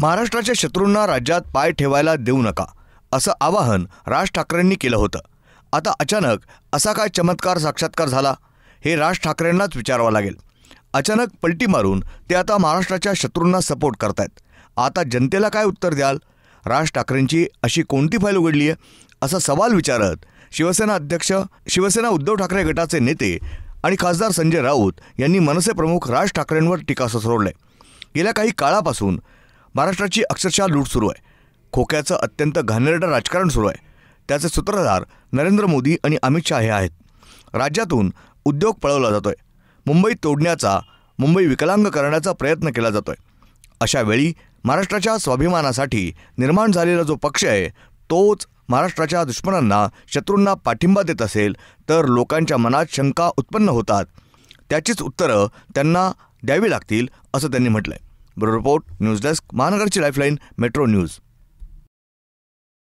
महाराष्ट्राच्या शत्रूंना राज्यात पाय ठेवायला देऊ नका असं आवाहन राज ठाकरेंनी केलं होतं आता अचानक असा काय चमत्कार साक्षात्कार झाला हे राज ठाकरेंनाच विचारावं लागेल अचानक पलटी मारून ते आता महाराष्ट्राच्या शत्रूंना सपोर्ट करतायत आता जनतेला काय उत्तर द्याल राज ठाकरेंची अशी कोणती फाईल उघडली आहे असा सवाल विचारत शिवसेना अध्यक्ष शिवसेना उद्धव ठाकरे गटाचे नेते आणि खासदार संजय राऊत यांनी मनसे प्रमुख राज ठाकरेंवर टीका सोडलं गेल्या काही काळापासून महाराष्ट्राची अक्षरशः लूट सुरू आहे खोक्याचं अत्यंत घाणेरडं राजकारण सुरू आहे त्याचे सूत्रधार नरेंद्र मोदी आणि अमित शाह हे आहेत राज्यातून उद्योग पळवला जातोय मुंबई तोडण्याचा मुंबई विकलांग करण्याचा प्रयत्न केला जातोय अशा वेळी महाराष्ट्राच्या स्वाभिमानासाठी निर्माण झालेला जो पक्ष आहे तोच महाराष्ट्राच्या दुश्मनांना शत्रूंना पाठिंबा देत असेल तर लोकांच्या मनात शंका उत्पन्न होतात त्याचीच उत्तरं त्यांना द्यावी लागतील असं त्यांनी म्हटलं आहे ब्युरो रिपोर्ट न्यूज डेस्क महानगरची लाईफलाईन मेट्रो न्यूज